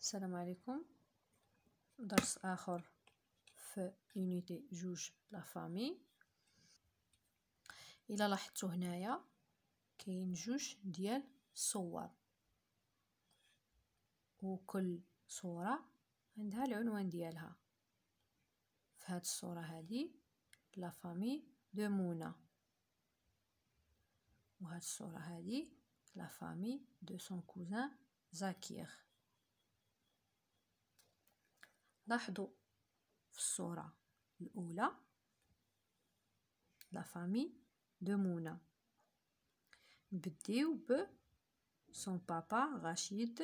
السلام عليكم درس آخر في يونيتي جوج لا فامي الى لاحظتو هنايا كاين جوج ديال الصور وكل صورة عندها العنوان ديالها في هاد الصورة هادي لا فامي دو مونا وهاد الصورة هادي لا فامي دو سون كوزان زاكير لاحظوا في الصورة الأولى لا فامي دو منى نبديو ب son papa Rachid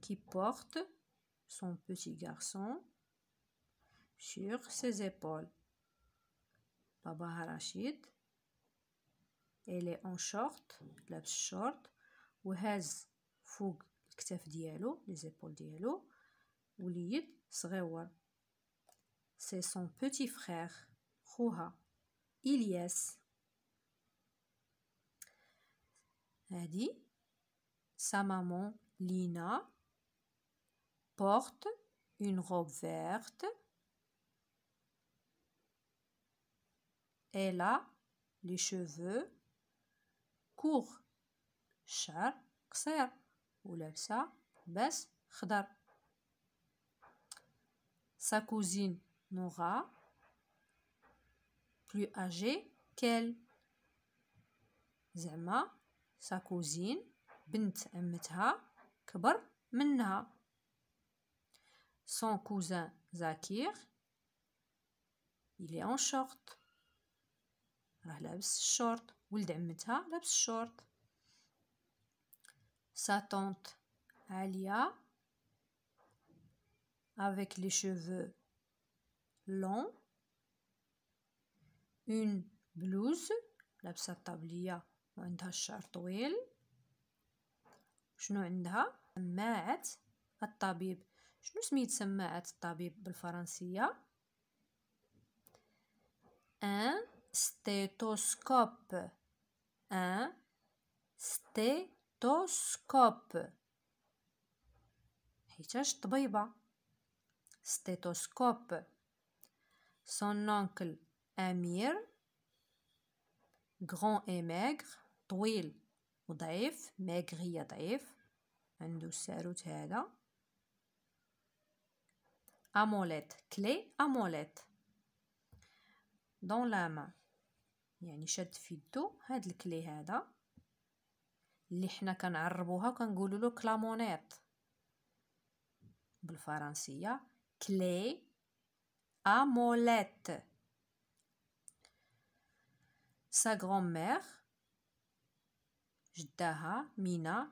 qui porte son petit garçon sur ses épaules. Baba Rachid elle est en short لابس short وهز فوق الكتاف ديالو لي زيبول ديالو c'est son petit frère خوها Elle dit, sa maman Lina porte une robe verte Elle a les cheveux courts. ou baisse sa cousine Nora, plus âgée qu'elle. زعما sa cousine بنت عمتها كبر Son cousin Zakir, il est en short. راه لابس Sa tante Alia avec les cheveux longs une blouse لابسة الطبلية وعندها الشعر طويل شنو عندها سماعة الطبيب شنو سميت سماعة الطبيب بالفرنسية ان ستيتوسكوب ان ستيتوسكوب حيتاش طبيبة stéthoscope son oncle Amir, grand et maigre طويل وضعيف maigri et ضعيف عنده الساروت هذا Amolette, clé, amolette. Dans la main. يعني شد في يدو هاد الكلي هذا اللي حنا كنعربوها كنقولوا له كلامونيت بالفرنسيه clé Amolette, Sa grand-mère, Jdaha Mina,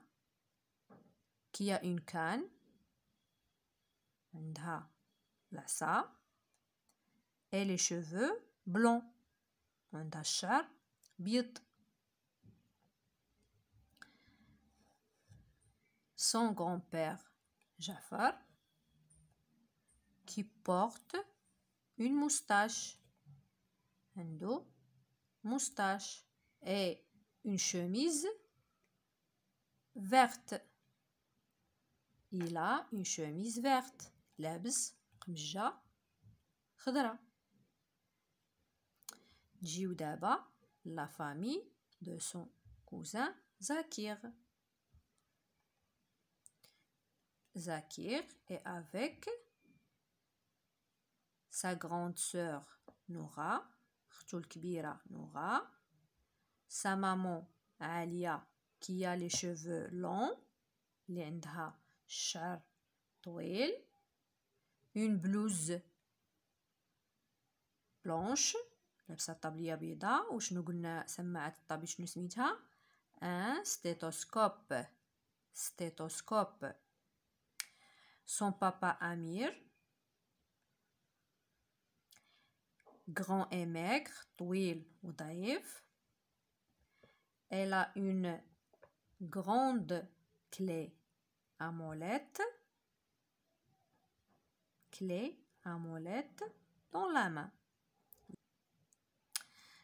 qui a une canne, Ndha Lassa, et les cheveux blonds, Biut. Son grand-père, Jafar, qui porte une moustache. Un moustache et une chemise verte. Il a une chemise verte. Lebs, mja Khdra. Djiudaba, la famille de son cousin Zakir. Zakir est avec sa grande sœur Noura, Khtul Noura, sa maman Alia qui a les cheveux longs, l'indha char toile, une blouse blanche, l'absa tabliabida, ou chnuguna sammaat tabish nusmidha, un stéthoscope, stéthoscope, son papa Amir. grand et maigre, طويل ou daïf Elle a une grande clé à molette. Clé à molette dans la main.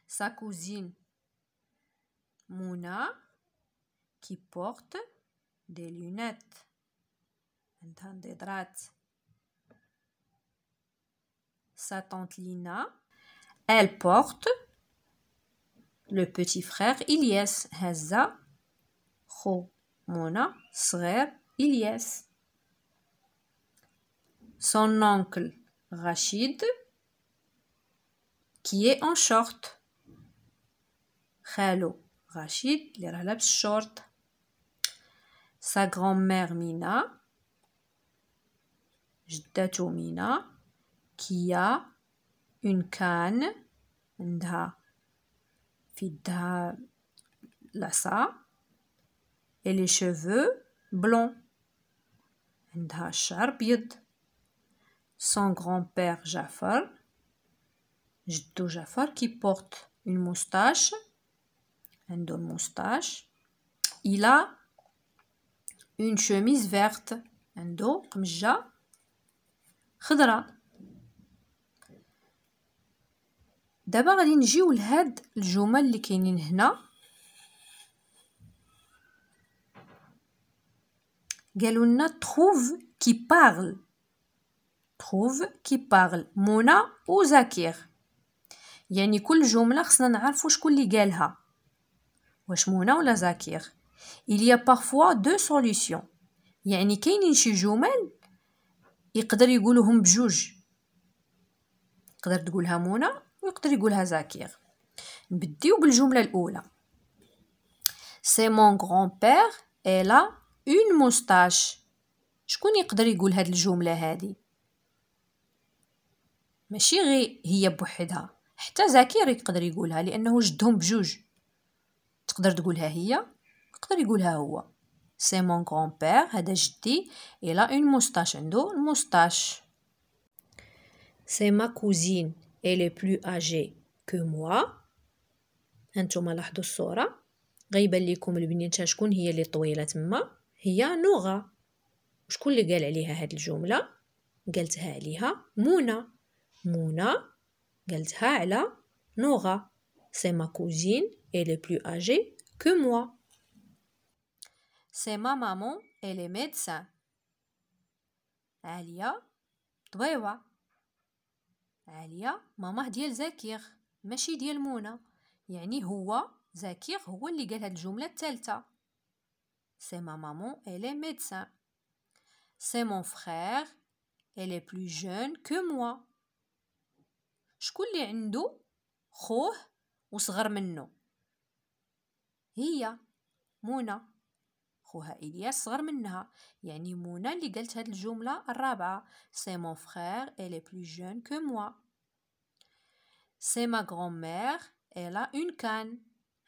Sa cousine Mouna qui porte des lunettes. Sa tante Lina elle porte le petit frère Ilyes. Haza, Kho, Mona, Ilyes. Son oncle Rachid, qui est en short. Khalo, Rachid, les short. Sa grand-mère Mina, Jdatou Mina, qui a une canne nda fida lassa et les cheveux blonds nda الشعر son grand-père Jafar جدو Jafar qui porte une moustache عنده moustache il a une chemise verte عنده ja خضراء دابا غادي نجيو لهاد الجمل اللي كاينين هنا قالوا لنا تروف كي بارل تروف كي بارل منى وزكير يعني كل جمله خصنا نعرفوا شكون اللي قالها واش منى ولا زكير il y a parfois deux solutions يعني كاينين شي جمل يقدر يقولوهم بجوج تقدر تقولها منى ويقدر يقولها زاكير نبديو بالجملة الأولى سي مون غران بير إلا اون موستاش شكون يقدر يقول هاد الجملة هادي ماشي غي هي بوحدها حتى زاكير يقدر يقولها لانه جدهم بجوج تقدر تقولها هي يقدر يقولها هو سي مون غران بير هذا جدي لا اون موستاش عنده الموستاش سي ما كوزين elle est plus âgée que moi هانتوما لاحظوا الصوره غيبان لكم البنيته شكون هي اللي طويله تما هي نوغا شكون اللي قال عليها هاد الجمله قالتها عليها منى منى قالتها على نوغا سي ما كوزين elle est plus âgée que moi سي ما مامون elle est médecin عليا طويوه عالية ماما ديال زاكيغ ماشي ديال منى يعني هو زاكيغ هو اللي قال هاد الجملة الثالثة سي ما مامون الي ميدسان سي مون فخير الي بلو جون كو موا شكون اللي عنده خوه وصغر منه هي منى خوها الياس صغر منها يعني منى اللي قالت هاد الجمله الرابعه سي مون فخير الي بلو جون كو موا سي ما غرومير إلا اون كان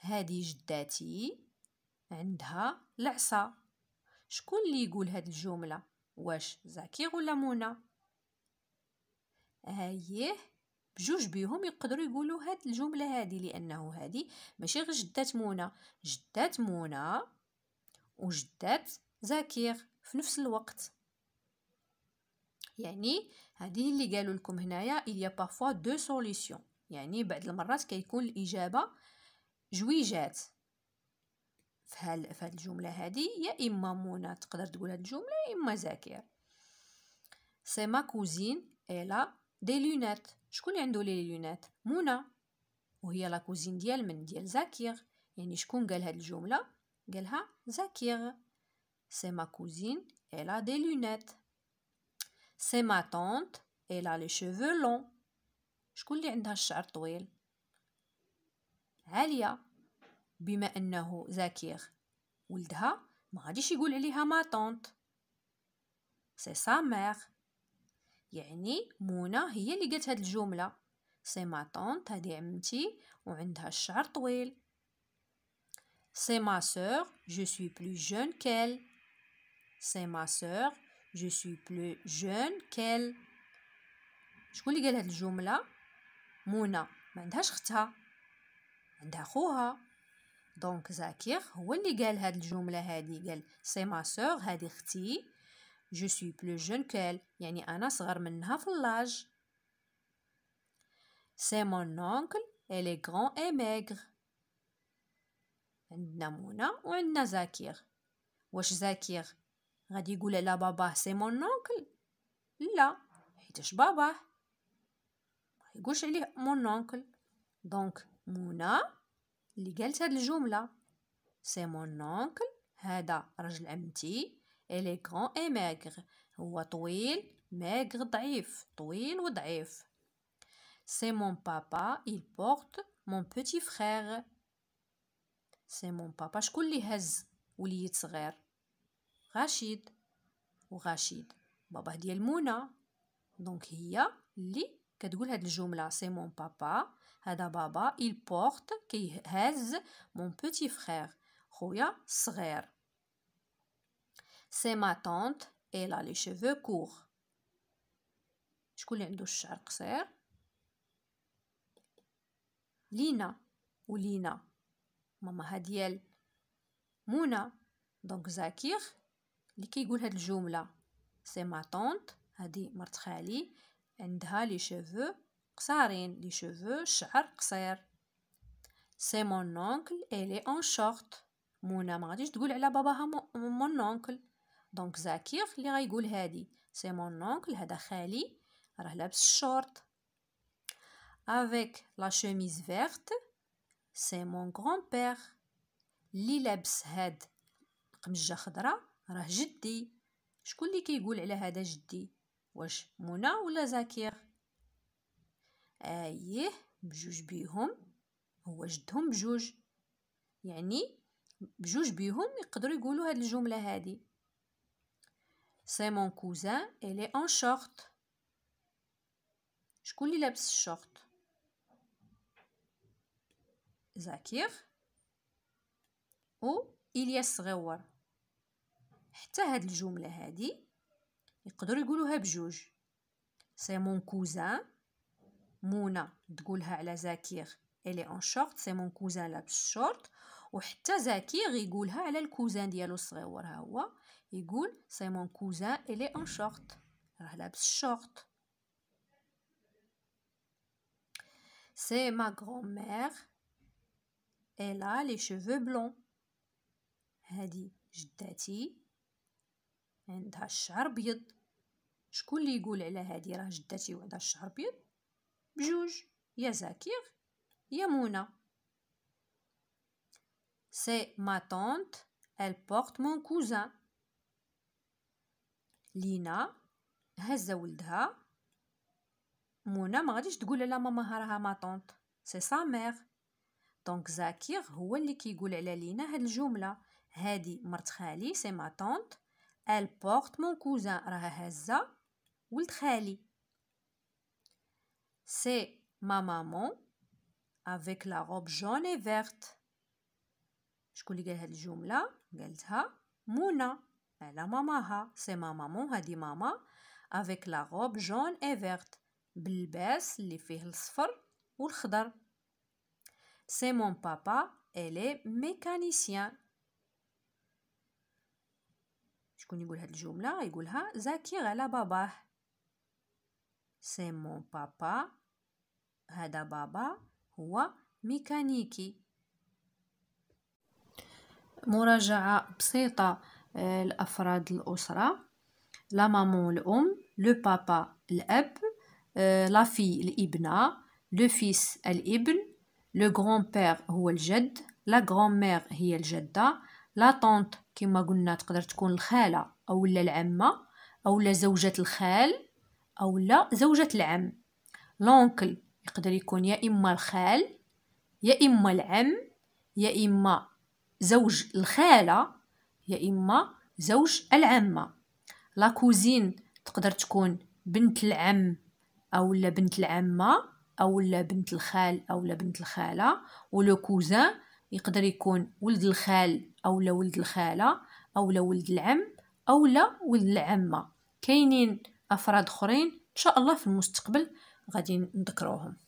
هادي جداتي عندها العصا شكون اللي يقول هاد الجملة واش زكير ولا منى هايه بجوج بيهم يقدروا يقولوا هاد الجملة هادي لأنه هادي ماشي غير جدات منى جدات منى وجدات زكير في نفس الوقت يعني هذه اللي قالوا لكم هنايا il y a parfois deux solutions يعني بعض المرات كيكون الإجابة جويجات في هال في الجملة هادي يا إما منى تقدر تقول هاد الجملة يا إما زكير سي ما كوزين إلا دي لونات شكون اللي عنده لي لونات منى وهي لا كوزين ديال من ديال زاكير يعني شكون قال هاد الجملة قالها زاكير سي ما كوزين إلا دي لونات سي ما طونت إلا لي شيفو لون شكون اللي عندها الشعر طويل عاليه بما انه زاكير ولدها ما غاديش يقول عليها ما طونت سي سا مير يعني منى هي اللي قالت هاد الجمله سي ما طونت هادي عمتي وعندها الشعر طويل سي ما سور جو سوي بلو جون كيل سي ما سور جو سوي بلو جون كيل شكون اللي قال هاد الجمله منى ما عندهاش اختها عندها خوها دونك زاكير هو اللي قال هاد الجمله هادي قال سي ما سور هادي اختي جو سوي بلو جون كيل يعني انا صغر منها في اللاج سي مون اونكل الي غران اي ماغر عندنا منى وعندنا زاكير واش زاكير غادي يقول على باباه سي مون اونكل لا حيتاش باباه يقولش عليه مون اونكل دونك منى اللي قالت هاد الجمله سي مون اونكل هذا رجل عمتي الي كرون اي ماغر هو طويل ماغر ضعيف طويل وضعيف سي مون بابا il porte mon petit frère سي مون بابا شكون اللي هز وليد صغير رشيد وغاشيد بابا ديال منى دونك هي اللي C'est mon papa, il porte mon petit frère. C'est ma tante, elle a les cheveux courts. Je vais vous Lina ou Lina. Maman a dit Mouna. Donc, Zakir, c'est ma tante, a dit عندها لي شوفو قصارين لي شوفو الشعر قصير سي مون اونكل الي اون شورت منى ما غاديش تقول على باباها مون اونكل دونك زاكير اللي غيقول هادي سي مون اونكل هذا خالي راه لابس الشورت افيك لا شوميز فيرت سي مون غران بير لي لابس هاد القمجه خضراء راه جدي شكون اللي كيقول على هذا جدي واش منى ولا زكير ايه بجوج بيهم هو جدهم بجوج يعني بجوج بيهم يقدروا يقولوا هاد الجمله هادي سي مون كوزان الي اون شورت شكون اللي لابس الشورت زكير و الياس صغيور حتى هاد الجمله هادي يقدروا يقولوها بجوج سي مون كوزان منى تقولها على زاكير الي اون شورت سي مون كوزان لابس شورت وحتى زاكير يقولها على الكوزان ديالو الصغيور ها هو يقول سي مون كوزان الي اون شورت راه لابس شورت سي ما غرومير elle a لي cheveux بلون هادي جداتي عندها الشعر بيض شكون اللي يقول على هادي راه جداتي وعندها الشعر بيض بجوج يا زاكير يا منى سي ما طونت ال بورت مون كوزان لينا هزة ولدها منى ما غاديش تقول على ماما راها ما طونت سي سا مير دونك زاكير هو اللي كيقول على لينا هاد الجمله هادي مرت خالي سي ما طونت ال بورت مون كوزان راها هزه C'est ma maman avec la robe jaune et verte. Je connais allé aujourd'hui, je suis je suis allé aujourd'hui, je suis allé aujourd'hui, je suis allé aujourd'hui, je suis allé aujourd'hui, je je je je سي مون بابا هذا بابا هو ميكانيكي مراجعة بسيطة آه، لأفراد الأسرة لا مامون الأم لو بابا الأب آه، لا في الابنة لو فيس الابن لو غران بير هو الجد لا غران مير هي الجدة لا طونت كما قلنا تقدر تكون الخالة أو العمة أو زوجة الخال أو لا زوجة العم لونكل يقدر يكون يا إما الخال يا إما العم يا إما زوج الخالة يا إما زوج العمة لا كوزين تقدر تكون بنت العم أو لا بنت العمة أو لا بنت الخال أو لا بنت الخالة ولو كوزان يقدر يكون ولد الخال أو لا ولد الخالة أو لا ولد العم أو لا ولد العمة كاينين افراد اخرين ان شاء الله في المستقبل غادي نذكروهم